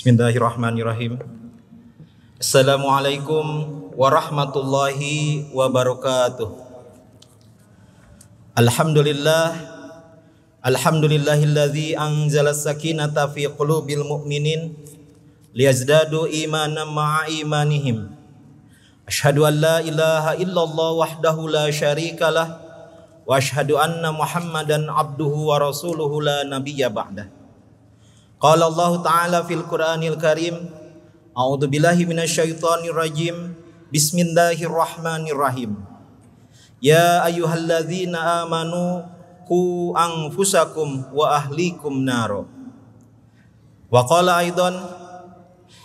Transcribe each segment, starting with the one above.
Bismillahirrahmanirrahim. Assalamualaikum warahmatullahi wabarakatuh. Alhamdulillah Alhamdulillahilladzi anzala sakinata fi qulubil mu'minin liyazdadu imanan ma'a imanihim. Ashhadu an la ilaha illallah wahdahu la syarikalah wa ashhadu anna Muhammadan abduhu wa rasuluhu la nabiyya ba'dah. Qala Allah Ta'ala fil Qur'anil Karim A'udzu billahi minasyaitonir rajim Bismillahirrahmanirrahim Ya ayyuhalladzina amanu qu anfusakum wa ahlikum naro Wa qala aidan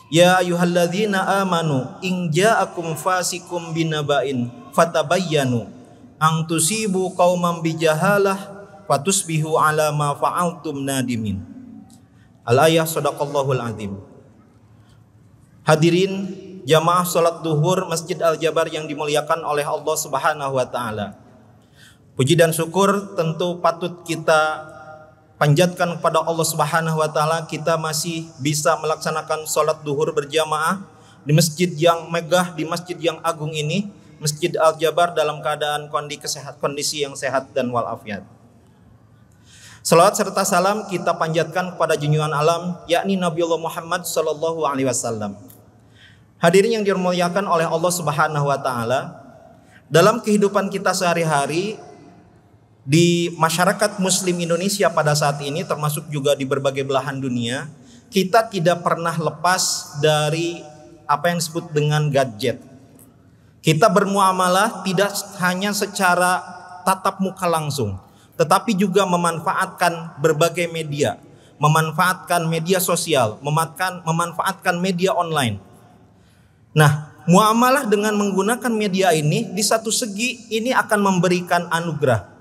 Ya ayyuhalladzina amanu in ja'akum fasikum binaba'in fatabayanu ang tusibu qauman bijahalah fatusbihu ala ma fa'altum nadimin Al-ayah sadaqallahul azim. Hadirin jamaah salat duhur Masjid Al-Jabar yang dimuliakan oleh Allah Subhanahu wa taala. Puji dan syukur tentu patut kita panjatkan kepada Allah Subhanahu wa taala kita masih bisa melaksanakan salat duhur berjamaah di masjid yang megah, di masjid yang agung ini, Masjid Al-Jabar dalam keadaan kondisi, kesehat, kondisi yang sehat dan walafiat. Salawat serta salam kita panjatkan kepada junjungan alam yakni Nabi Allah Muhammad sallallahu alaihi wasallam. Hadirin yang dimuliakan oleh Allah Subhanahu wa taala, dalam kehidupan kita sehari-hari di masyarakat muslim Indonesia pada saat ini termasuk juga di berbagai belahan dunia, kita tidak pernah lepas dari apa yang disebut dengan gadget. Kita bermuamalah tidak hanya secara tatap muka langsung, tetapi juga memanfaatkan berbagai media, memanfaatkan media sosial, memanfaatkan, media online. Nah, muamalah dengan menggunakan media ini di satu segi ini akan memberikan anugerah.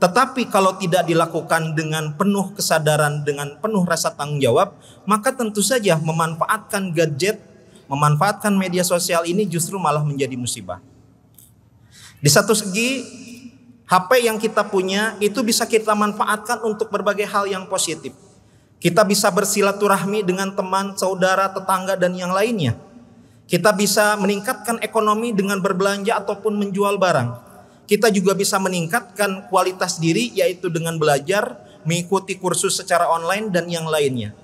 Tetapi kalau tidak dilakukan dengan penuh kesadaran, dengan penuh rasa tanggung jawab, maka tentu saja memanfaatkan gadget, memanfaatkan media sosial ini justru malah menjadi musibah. Di satu segi HP yang kita punya itu bisa kita manfaatkan untuk berbagai hal yang positif. Kita bisa bersilaturahmi dengan teman, saudara, tetangga, dan yang lainnya. Kita bisa meningkatkan ekonomi dengan berbelanja ataupun menjual barang. Kita juga bisa meningkatkan kualitas diri, yaitu dengan belajar, mengikuti kursus secara online, dan yang lainnya.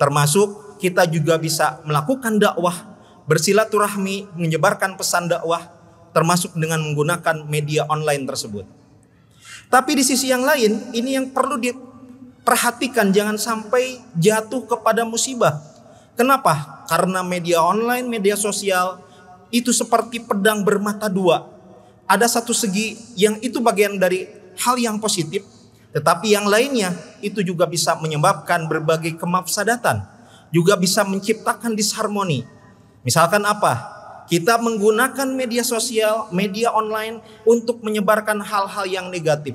Termasuk, kita juga bisa melakukan dakwah, bersilaturahmi, menyebarkan pesan dakwah, termasuk dengan menggunakan media online tersebut. Tapi di sisi yang lain, ini yang perlu diperhatikan jangan sampai jatuh kepada musibah. Kenapa? Karena media online, media sosial itu seperti pedang bermata dua. Ada satu segi yang itu bagian dari hal yang positif, tetapi yang lainnya itu juga bisa menyebabkan berbagai kemafsadatan, juga bisa menciptakan disharmoni. Misalkan apa? Kita menggunakan media sosial, media online untuk menyebarkan hal-hal yang negatif.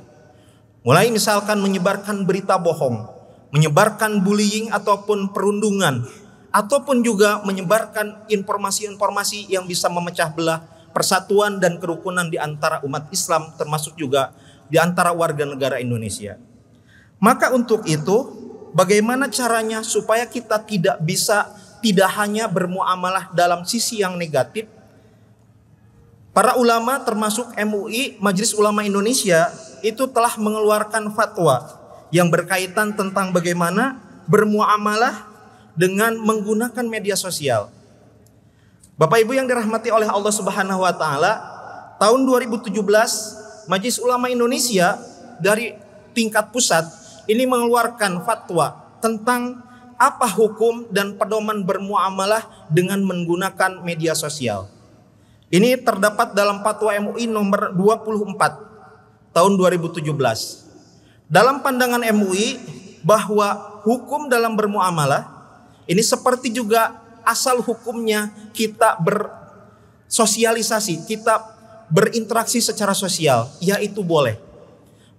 Mulai misalkan menyebarkan berita bohong, menyebarkan bullying ataupun perundungan, ataupun juga menyebarkan informasi-informasi yang bisa memecah belah persatuan dan kerukunan di antara umat Islam termasuk juga di antara warga negara Indonesia. Maka untuk itu, bagaimana caranya supaya kita tidak bisa tidak hanya bermuamalah dalam sisi yang negatif. Para ulama termasuk MUI, Majelis Ulama Indonesia itu telah mengeluarkan fatwa yang berkaitan tentang bagaimana bermuamalah dengan menggunakan media sosial. Bapak Ibu yang dirahmati oleh Allah Subhanahu wa taala, tahun 2017 Majelis Ulama Indonesia dari tingkat pusat ini mengeluarkan fatwa tentang apa hukum dan pedoman bermuamalah dengan menggunakan media sosial. Ini terdapat dalam Fatwa MUI nomor 24 tahun 2017. Dalam pandangan MUI bahwa hukum dalam bermuamalah ini seperti juga asal hukumnya kita bersosialisasi, kita berinteraksi secara sosial, yaitu boleh.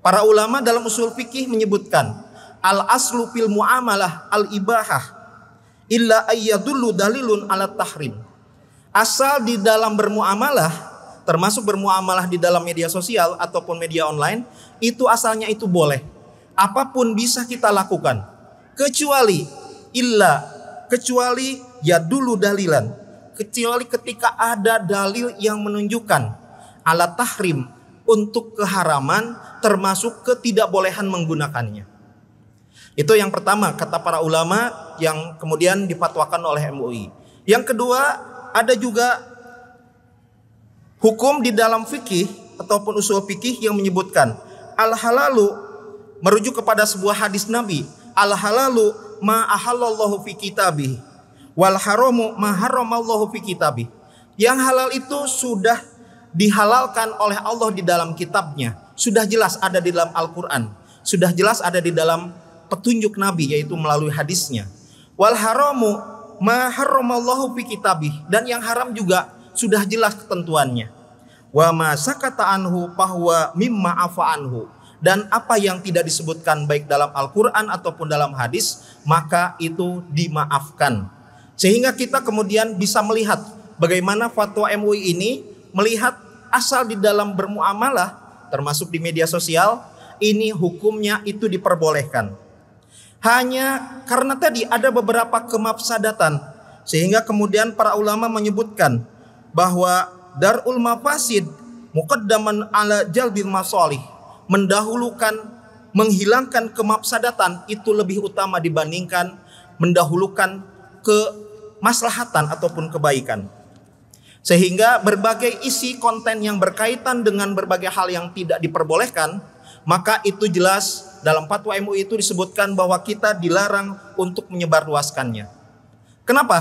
Para ulama dalam usul fikih menyebutkan al aslu fil muamalah al ibahah illa ayyadullu dalilun ala tahrim. Asal di dalam bermuamalah termasuk bermuamalah di dalam media sosial ataupun media online itu asalnya itu boleh. Apapun bisa kita lakukan kecuali illa kecuali ya dulu dalilan kecuali ketika ada dalil yang menunjukkan alat tahrim untuk keharaman termasuk ketidakbolehan menggunakannya. Itu yang pertama kata para ulama yang kemudian dipatwakan oleh MUI. Yang kedua, ada juga hukum di dalam fikih ataupun usul fikih yang menyebutkan al halalu merujuk kepada sebuah hadis Nabi, al halalu ma ahallallahu fi kitabi wal haramu ma haramallahu fi kitabi Yang halal itu sudah dihalalkan oleh Allah di dalam kitabnya. Sudah jelas ada di dalam Al-Qur'an, sudah jelas ada di dalam petunjuk Nabi yaitu melalui hadisnya. Wal haramu ma haramallahu fi kitabih dan yang haram juga sudah jelas ketentuannya. Wa ma sakata anhu bahwa mimma afa anhu dan apa yang tidak disebutkan baik dalam Al-Qur'an ataupun dalam hadis maka itu dimaafkan. Sehingga kita kemudian bisa melihat bagaimana fatwa MUI ini melihat asal di dalam bermuamalah termasuk di media sosial ini hukumnya itu diperbolehkan hanya karena tadi ada beberapa kemafsadatan sehingga kemudian para ulama menyebutkan bahwa darul mafasid muqaddaman ala jalbil masolih mendahulukan menghilangkan kemafsadatan itu lebih utama dibandingkan mendahulukan kemaslahatan ataupun kebaikan. Sehingga berbagai isi konten yang berkaitan dengan berbagai hal yang tidak diperbolehkan, maka itu jelas dalam fatwa MUI itu disebutkan bahwa kita dilarang untuk menyebarluaskannya. Kenapa?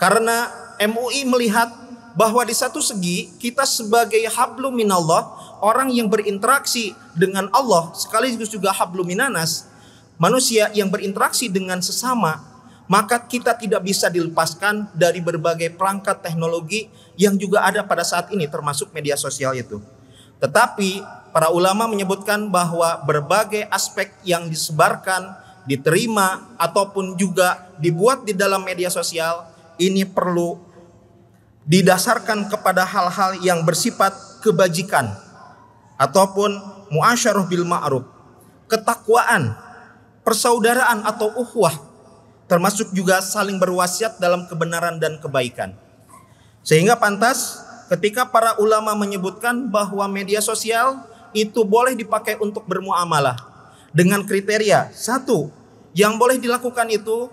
Karena MUI melihat bahwa di satu segi kita sebagai hablum minallah, orang yang berinteraksi dengan Allah sekaligus juga hablum minanas, manusia yang berinteraksi dengan sesama, maka kita tidak bisa dilepaskan dari berbagai perangkat teknologi yang juga ada pada saat ini termasuk media sosial itu. Tetapi para ulama menyebutkan bahwa berbagai aspek yang disebarkan, diterima ataupun juga dibuat di dalam media sosial ini perlu didasarkan kepada hal-hal yang bersifat kebajikan ataupun muasyarah bil ma'ruf, ketakwaan, persaudaraan atau uhwah termasuk juga saling berwasiat dalam kebenaran dan kebaikan. Sehingga pantas ketika para ulama menyebutkan bahwa media sosial itu boleh dipakai untuk bermuamalah dengan kriteria satu yang boleh dilakukan itu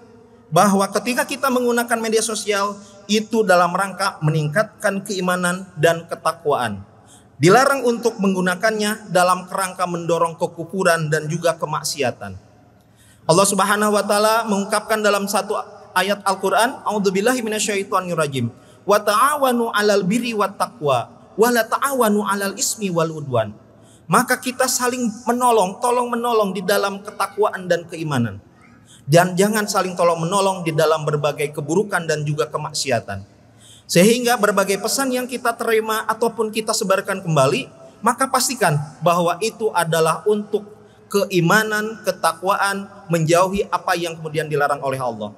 bahwa ketika kita menggunakan media sosial itu dalam rangka meningkatkan keimanan dan ketakwaan. Dilarang untuk menggunakannya dalam kerangka mendorong kekufuran dan juga kemaksiatan. Allah Subhanahu wa taala mengungkapkan dalam satu ayat Al-Qur'an, "A'udzubillahi minasyaitonirrajim." wa ta'awanu 'alal birri wat taqwa wa la ta'awanu 'alal ismi wal udwan. Maka kita saling menolong, tolong menolong di dalam ketakwaan dan keimanan. Dan jangan saling tolong menolong di dalam berbagai keburukan dan juga kemaksiatan. Sehingga berbagai pesan yang kita terima ataupun kita sebarkan kembali, maka pastikan bahwa itu adalah untuk keimanan, ketakwaan, menjauhi apa yang kemudian dilarang oleh Allah.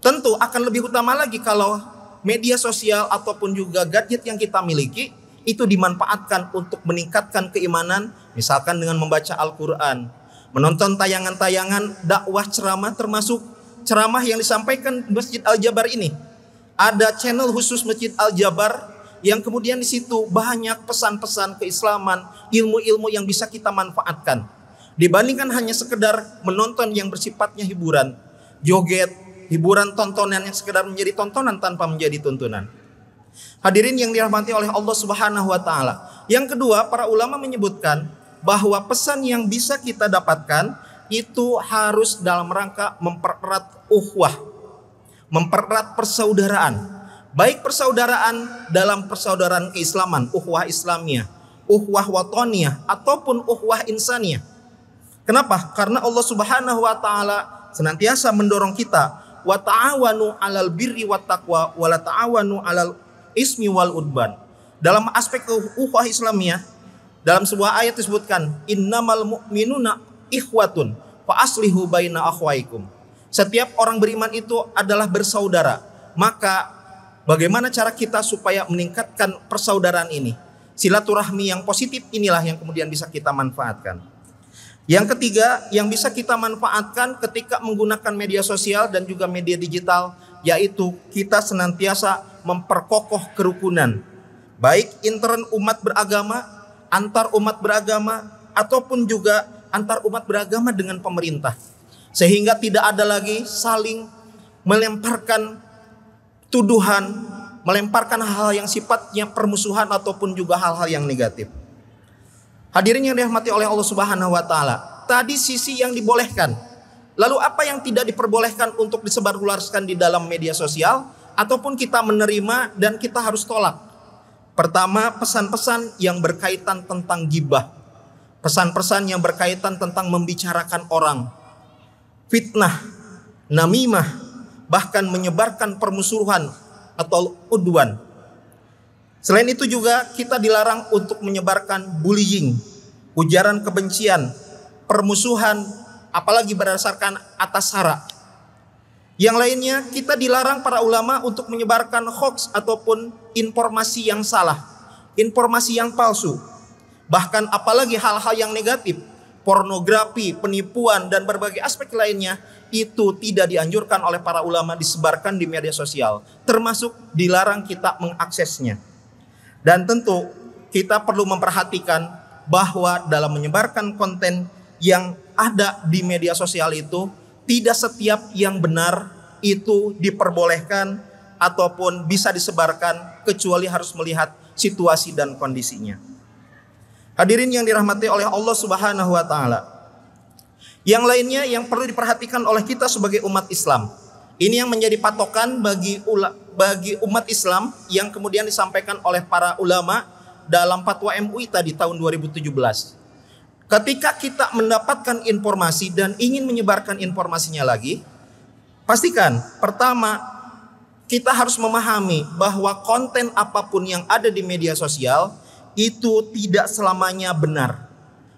Tentu akan lebih utama lagi kalau media sosial ataupun juga gadget yang kita miliki itu dimanfaatkan untuk meningkatkan keimanan misalkan dengan membaca Al-Qur'an, menonton tayangan-tayangan dakwah ceramah termasuk ceramah yang disampaikan Masjid Al-Jabar ini. Ada channel khusus Masjid Al-Jabar yang kemudian di situ banyak pesan-pesan keislaman, ilmu-ilmu yang bisa kita manfaatkan. Dibandingkan hanya sekedar menonton yang bersifatnya hiburan, joget, hiburan tontonan yang sekedar menjadi tontonan tanpa menjadi tuntunan. Hadirin yang dirahmati oleh Allah Subhanahu wa taala. Yang kedua, para ulama menyebutkan bahwa pesan yang bisa kita dapatkan itu harus dalam rangka mempererat uhwah, mempererat persaudaraan. Baik persaudaraan dalam persaudaraan keislaman, uhwah Islamiyah, uhwah watoniyah ataupun uhwah insaniyah. Kenapa? Karena Allah Subhanahu wa taala senantiasa mendorong kita wa ta'awanu 'alal birri wat taqwa wa la ta'awanu 'alal ismi wal udban. Dalam aspek ukhuwah Islamiyah dalam sebuah ayat disebutkan innamal mu'minuna ikhwatun fa aslihu baina akhwaikum. Setiap orang beriman itu adalah bersaudara. Maka bagaimana cara kita supaya meningkatkan persaudaraan ini? Silaturahmi yang positif inilah yang kemudian bisa kita manfaatkan. Yang ketiga, yang bisa kita manfaatkan ketika menggunakan media sosial dan juga media digital, yaitu kita senantiasa memperkokoh kerukunan, baik intern umat beragama, antar umat beragama, ataupun juga antar umat beragama dengan pemerintah, sehingga tidak ada lagi saling melemparkan tuduhan, melemparkan hal-hal yang sifatnya permusuhan, ataupun juga hal-hal yang negatif. Hadirin yang dirahmati oleh Allah Subhanahu wa taala. Tadi sisi yang dibolehkan. Lalu apa yang tidak diperbolehkan untuk disebarluaskan di dalam media sosial ataupun kita menerima dan kita harus tolak. Pertama, pesan-pesan yang berkaitan tentang gibah. Pesan-pesan yang berkaitan tentang membicarakan orang. Fitnah, namimah, bahkan menyebarkan permusuhan atau uduan. Selain itu juga kita dilarang untuk menyebarkan bullying, ujaran kebencian, permusuhan, apalagi berdasarkan atas sara. Yang lainnya, kita dilarang para ulama untuk menyebarkan hoax ataupun informasi yang salah, informasi yang palsu, bahkan apalagi hal-hal yang negatif, pornografi, penipuan, dan berbagai aspek lainnya itu tidak dianjurkan oleh para ulama disebarkan di media sosial, termasuk dilarang kita mengaksesnya. Dan tentu kita perlu memperhatikan bahwa dalam menyebarkan konten yang ada di media sosial itu tidak setiap yang benar itu diperbolehkan ataupun bisa disebarkan kecuali harus melihat situasi dan kondisinya. Hadirin yang dirahmati oleh Allah Subhanahu wa taala. Yang lainnya yang perlu diperhatikan oleh kita sebagai umat Islam ini yang menjadi patokan bagi ula, bagi umat Islam yang kemudian disampaikan oleh para ulama dalam fatwa MUI tadi tahun 2017. Ketika kita mendapatkan informasi dan ingin menyebarkan informasinya lagi, pastikan pertama kita harus memahami bahwa konten apapun yang ada di media sosial itu tidak selamanya benar.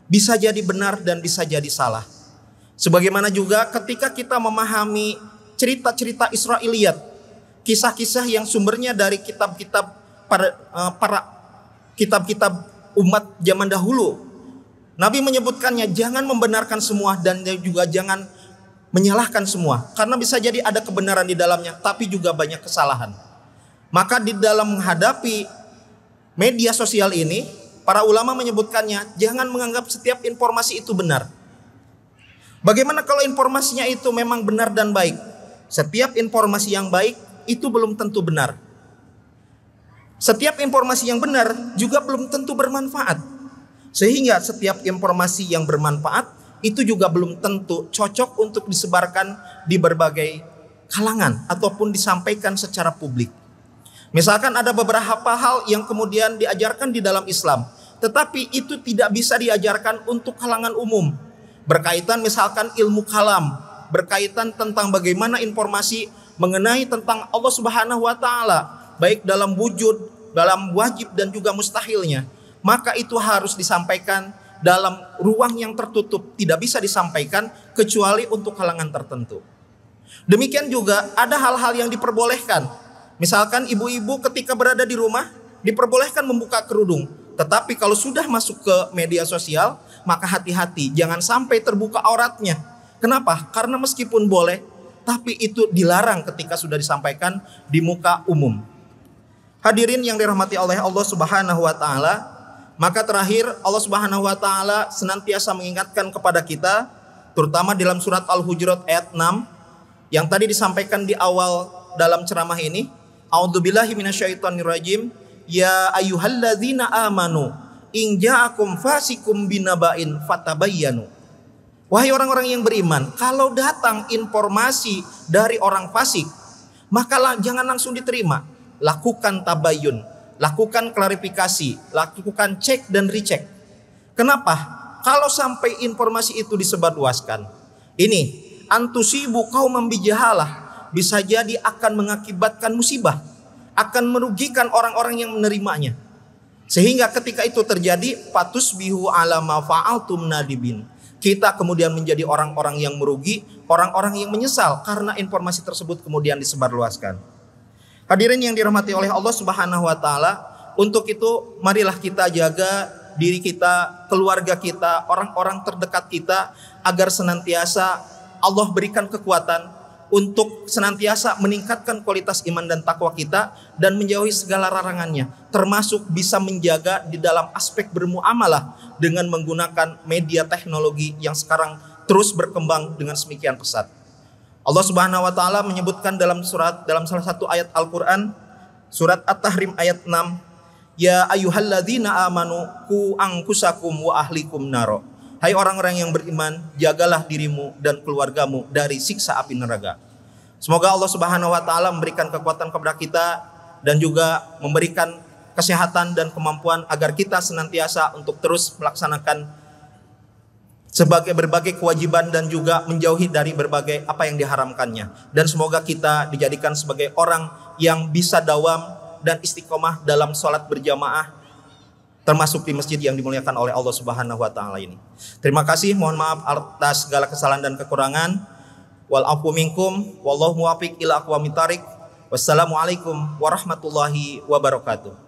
Bisa jadi benar dan bisa jadi salah. Sebagaimana juga ketika kita memahami cerita-cerita Israeliat, kisah-kisah yang sumbernya dari kitab-kitab para eh, para kitab-kitab umat zaman dahulu. Nabi menyebutkannya jangan membenarkan semua dan juga jangan menyalahkan semua karena bisa jadi ada kebenaran di dalamnya tapi juga banyak kesalahan. Maka di dalam menghadapi media sosial ini para ulama menyebutkannya jangan menganggap setiap informasi itu benar. Bagaimana kalau informasinya itu memang benar dan baik? Setiap informasi yang baik itu belum tentu benar. Setiap informasi yang benar juga belum tentu bermanfaat. Sehingga setiap informasi yang bermanfaat itu juga belum tentu cocok untuk disebarkan di berbagai kalangan ataupun disampaikan secara publik. Misalkan ada beberapa hal yang kemudian diajarkan di dalam Islam, tetapi itu tidak bisa diajarkan untuk kalangan umum. Berkaitan misalkan ilmu kalam, berkaitan tentang bagaimana informasi mengenai tentang Allah Subhanahu wa taala, baik dalam wujud, dalam wajib dan juga mustahilnya, maka itu harus disampaikan dalam ruang yang tertutup, tidak bisa disampaikan kecuali untuk kalangan tertentu. Demikian juga ada hal-hal yang diperbolehkan. Misalkan ibu-ibu ketika berada di rumah diperbolehkan membuka kerudung, tetapi kalau sudah masuk ke media sosial, maka hati-hati jangan sampai terbuka auratnya Kenapa? Karena meskipun boleh, tapi itu dilarang ketika sudah disampaikan di muka umum. Hadirin yang dirahmati oleh Allah Subhanahu wa taala, maka terakhir Allah Subhanahu wa taala senantiasa mengingatkan kepada kita terutama dalam surat Al-Hujurat ayat 6 yang tadi disampaikan di awal dalam ceramah ini. A'udzubillahi minasyaitonirrajim. Ya ayyuhalladzina amanu in ja'akum fasikum binaba'in fatabayyanu Wahai orang-orang yang beriman, kalau datang informasi dari orang fasik, maka jangan langsung diterima. Lakukan tabayun, lakukan klarifikasi, lakukan cek dan recheck. Kenapa? Kalau sampai informasi itu disebarluaskan, ini antusibu kau membijahalah bisa jadi akan mengakibatkan musibah, akan merugikan orang-orang yang menerimanya. Sehingga ketika itu terjadi, patus bihu alama tumna dibin. Kita kemudian menjadi orang-orang yang merugi, orang-orang yang menyesal karena informasi tersebut kemudian disebarluaskan. Hadirin yang dirahmati oleh Allah Subhanahu wa taala, untuk itu marilah kita jaga diri kita, keluarga kita, orang-orang terdekat kita agar senantiasa Allah berikan kekuatan untuk senantiasa meningkatkan kualitas iman dan takwa kita dan menjauhi segala larangannya termasuk bisa menjaga di dalam aspek bermuamalah dengan menggunakan media teknologi yang sekarang terus berkembang dengan semikian pesat. Allah Subhanahu wa taala menyebutkan dalam surat dalam salah satu ayat Al-Qur'an surat At-Tahrim ayat 6 Ya ayyuhalladzina amanu ku angkusakum wa ahlikum naro Hai orang-orang yang beriman, jagalah dirimu dan keluargamu dari siksa api neraka. Semoga Allah Subhanahu wa taala memberikan kekuatan kepada kita dan juga memberikan kesehatan dan kemampuan agar kita senantiasa untuk terus melaksanakan sebagai berbagai kewajiban dan juga menjauhi dari berbagai apa yang diharamkannya dan semoga kita dijadikan sebagai orang yang bisa dawam dan istiqomah dalam sholat berjamaah termasuk di masjid yang dimuliakan oleh Allah Subhanahu wa taala ini. Terima kasih, mohon maaf atas segala kesalahan dan kekurangan. Wal afu minkum, wallahu muwaffiq ila aqwamit Wassalamualaikum warahmatullahi wabarakatuh.